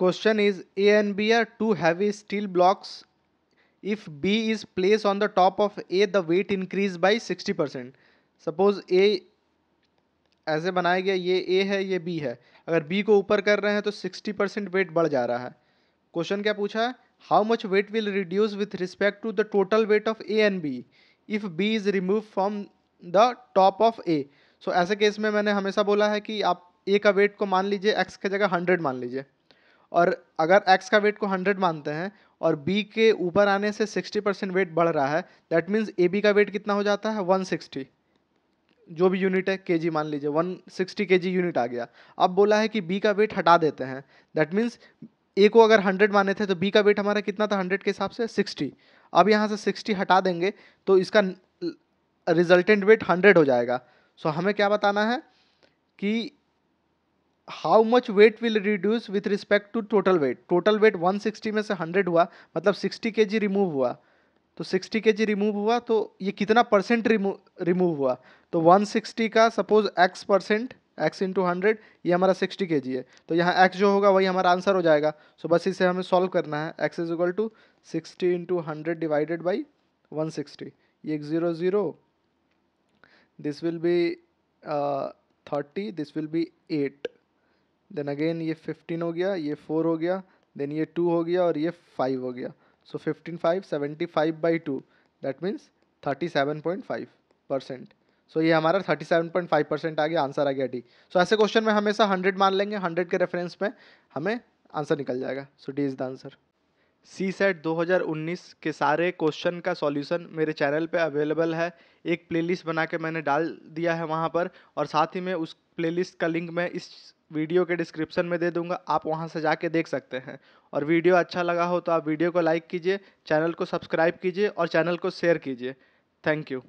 Question is A and B are two heavy steel blocks. If B is placed on the top of A, the weight increase by 60 percent suppose A ऐसे बनाया गया ये ए है ये B है अगर B को ऊपर कर रहे हैं तो 60 परसेंट वेट बढ़ जा रहा है क्वेश्चन क्या पूछा है how much weight will reduce with respect to the total weight of A and B if B is remove from the top of A so ऐसे केस में मैंने हमेशा बोला है कि आप ए का वेट को मान लीजिए एक्स की जगह हंड्रेड मान लीजिए और अगर एक्स का वेट को हंड्रेड मानते हैं और बी के ऊपर आने से सिक्सटी परसेंट वेट बढ़ रहा है दैट मीन्स ए बी का वेट कितना हो जाता है वन सिक्सटी जो भी यूनिट है के जी मान लीजिए वन सिक्सटी के जी यूनिट आ गया अब बोला है कि बी का वेट हटा देते हैं दैट मीन्स ए को अगर हंड्रेड माने थे तो बी का वेट हमारा कितना था हंड्रेड के हिसाब से सिक्सटी अब यहाँ से सिक्सटी हटा देंगे तो इसका रिजल्टेंट वेट हंड्रेड हो जाएगा सो so, हमें क्या बताना है कि how much weight will reduce with respect to total weight total weight 160 में से 100 हुआ मतलब 60 के जी रिमूव हुआ तो 60 के जी रिमूव हुआ तो ये कितना परसेंट रिमूव रिमूव हुआ तो 160 का suppose x percent x into hundred ये हमारा 60 के जी है तो यहाँ x जो होगा वही हमारा आंसर हो जाएगा सो so बस इसे हमें सॉल्व करना है x is equal to sixty into hundred divided by one sixty ये एक zero zero this will be thirty this will be eight then again ये फिफ्टीन हो गया ये फोर हो गया देन ये टू हो गया और ये फाइव हो गया so fifteen five seventy five by two that means thirty seven point five percent so ये हमारा thirty seven point five percent आ गया आंसर आ गया डी सो so, ऐसे क्वेश्चन में हमेशा हंड्रेड मान लेंगे हंड्रेड के रेफरेंस में हमें आंसर निकल जाएगा so D is the answer C set 2019 के सारे क्वेश्चन का सॉल्यूशन मेरे चैनल पे अवेलेबल है एक प्लेलिस्ट बना के मैंने डाल दिया है वहाँ पर और साथ ही में उस प्लेलिस्ट का लिंक मैं इस वीडियो के डिस्क्रिप्शन में दे दूंगा आप वहां से जाके देख सकते हैं और वीडियो अच्छा लगा हो तो आप वीडियो को लाइक कीजिए चैनल को सब्सक्राइब कीजिए और चैनल को शेयर कीजिए थैंक यू